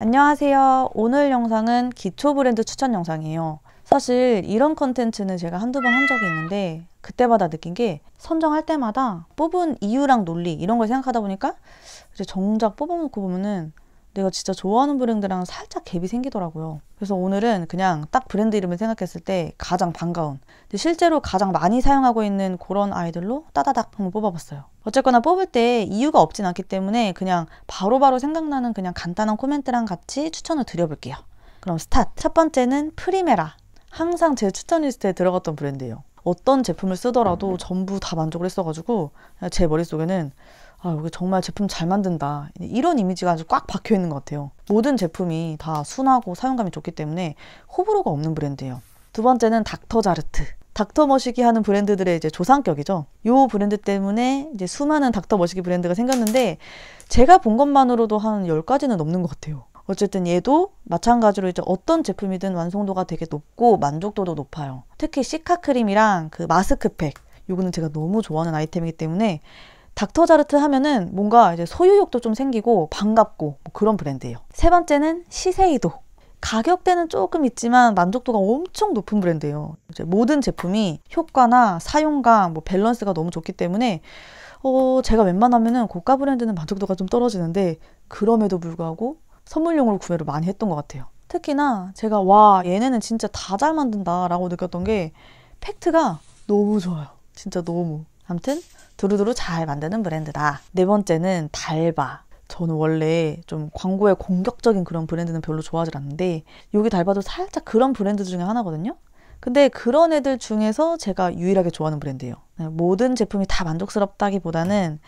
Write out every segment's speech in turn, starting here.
안녕하세요. 오늘 영상은 기초 브랜드 추천 영상이에요. 사실 이런 컨텐츠는 제가 한두 번 한 적이 있는데 그때마다 느낀 게 선정할 때마다 뽑은 이유랑 논리 이런 걸 생각하다 보니까 이제 정작 뽑아놓고 보면은 내가 진짜 좋아하는 브랜드랑 살짝 갭이 생기더라고요. 그래서 오늘은 그냥 딱 브랜드 이름을 생각했을 때 가장 반가운 실제로 가장 많이 사용하고 있는 그런 아이들로 따다닥 한번 뽑아봤어요. 어쨌거나 뽑을 때 이유가 없진 않기 때문에 그냥 바로바로 바로 생각나는 그냥 간단한 코멘트랑 같이 추천을 드려볼게요. 그럼 스타트! 첫 번째는 프리메라. 항상 제 추천 리스트에 들어갔던 브랜드예요. 어떤 제품을 쓰더라도 전부 다 만족을 했어가지고 제 머릿속에는 아 여기 정말 제품 잘 만든다 이런 이미지가 아주 꽉 박혀 있는 것 같아요 모든 제품이 다 순하고 사용감이 좋기 때문에 호불호가 없는 브랜드예요 두 번째는 닥터자르트 닥터 머시기 하는 브랜드들의 이제 조상격이죠. 요 브랜드 때문에 이제 수많은 닥터 머시기 브랜드가 생겼는데 제가 본 것만으로도 한1 0가지는 넘는 것 같아요. 어쨌든 얘도 마찬가지로 이제 어떤 제품이든 완성도가 되게 높고 만족도도 높아요. 특히 시카 크림이랑 그 마스크팩 요거는 제가 너무 좋아하는 아이템이기 때문에 닥터자르트 하면은 뭔가 이제 소유욕도 좀 생기고 반갑고 뭐 그런 브랜드예요. 세 번째는 시세이도. 가격대는 조금 있지만 만족도가 엄청 높은 브랜드예요. 모든 제품이 효과나 사용감, 뭐 밸런스가 너무 좋기 때문에 어, 제가 웬만하면은 고가 브랜드는 만족도가 좀 떨어지는데 그럼에도 불구하고 선물용으로 구매를 많이 했던 것 같아요. 특히나 제가 와 얘네는 진짜 다 잘 만든다라고 느꼈던 게 팩트가 너무 좋아요. 진짜 너무. 아무튼 두루두루 잘 만드는 브랜드다. 네 번째는 달바. 저는 원래 좀 광고에 공격적인 그런 브랜드는 별로 좋아하지 않는데 여기 달바도 살짝 그런 브랜드 중에 하나거든요. 근데 그런 애들 중에서 제가 유일하게 좋아하는 브랜드예요. 모든 제품이 다 만족스럽다기보다는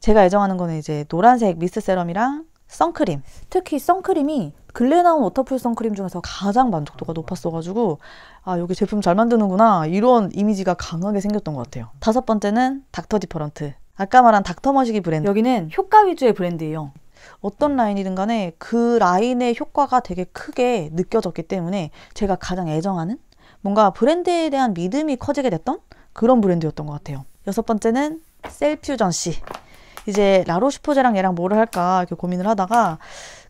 제가 애정하는 거는 이제 노란색 미스 세럼이랑 선크림. 특히 선크림이 글래나운 워터풀 선크림 중에서 가장 만족도가 높았어가지고 아 여기 제품 잘 만드는구나 이런 이미지가 강하게 생겼던 것 같아요. 다섯 번째는 닥터 디퍼런트. 아까 말한 닥터머시기 브랜드. 여기는 효과 위주의 브랜드예요. 어떤 라인이든 간에 그 라인의 효과가 되게 크게 느껴졌기 때문에 제가 가장 애정하는 뭔가 브랜드에 대한 믿음이 커지게 됐던 그런 브랜드였던 것 같아요. 여섯 번째는 셀퓨전 씨. 이제 라로슈포제랑 얘랑 뭐를 할까 이렇게 고민을 하다가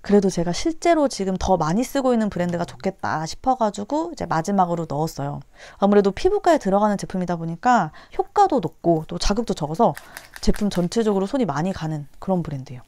그래도 제가 실제로 지금 더 많이 쓰고 있는 브랜드가 좋겠다 싶어가지고 이제 마지막으로 넣었어요. 아무래도 피부과에 들어가는 제품이다 보니까 효과도 높고 또 자극도 적어서 제품 전체적으로 손이 많이 가는 그런 브랜드예요.